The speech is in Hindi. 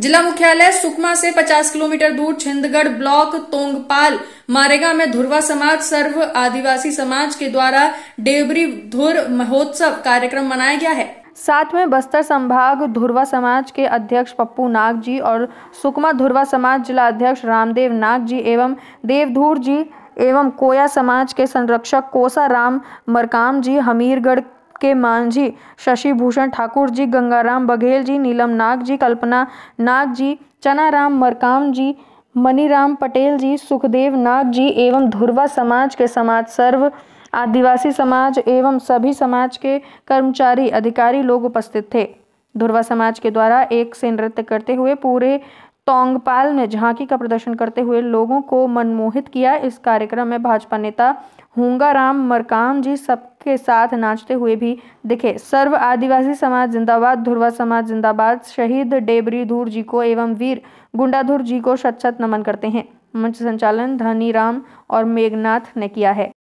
जिला मुख्यालय सुकमा से 50 किलोमीटर दूर छिंदगढ़ ब्लॉक तोंगपाल मारेगा में धुरवा समाज सर्व आदिवासी समाज के द्वारा डेबरी धुर महोत्सव कार्यक्रम मनाया गया है साथ में बस्तर संभाग धुरवा समाज के अध्यक्ष पप्पू नाग जी और सुकमा धुरवा समाज जिला अध्यक्ष रामदेव नाग जी एवं देवधूर जी एवं कोया समाज के संरक्षक कोसा राम मरकाम जी हमीरगढ़ के मांझी शशिभूषण ठाकुर जी गंगाराम बघेल जी नीलम नाग जी कल्पना नाग जी चनाराम मरकाम जी मनीराम पटेल जी सुखदेव नाग जी एवं धुरवा समाज के समाज सर्व आदिवासी समाज एवं सभी समाज के कर्मचारी अधिकारी लोग उपस्थित थे धुरवा समाज के द्वारा एक से नृत्य करते हुए पूरे तोंगपाल में झांकी का प्रदर्शन करते हुए लोगों को मनमोहित किया इस कार्यक्रम में भाजपा नेता होंगाराम मरकाम जी सबके साथ नाचते हुए भी दिखे सर्व आदिवासी समाज जिंदाबाद धुरवा समाज जिंदाबाद शहीद डेबरी धूर जी को एवं वीर गुंडाधुर जी को शत शत नमन करते हैं मंच संचालन धनी राम और मेघनाथ ने किया है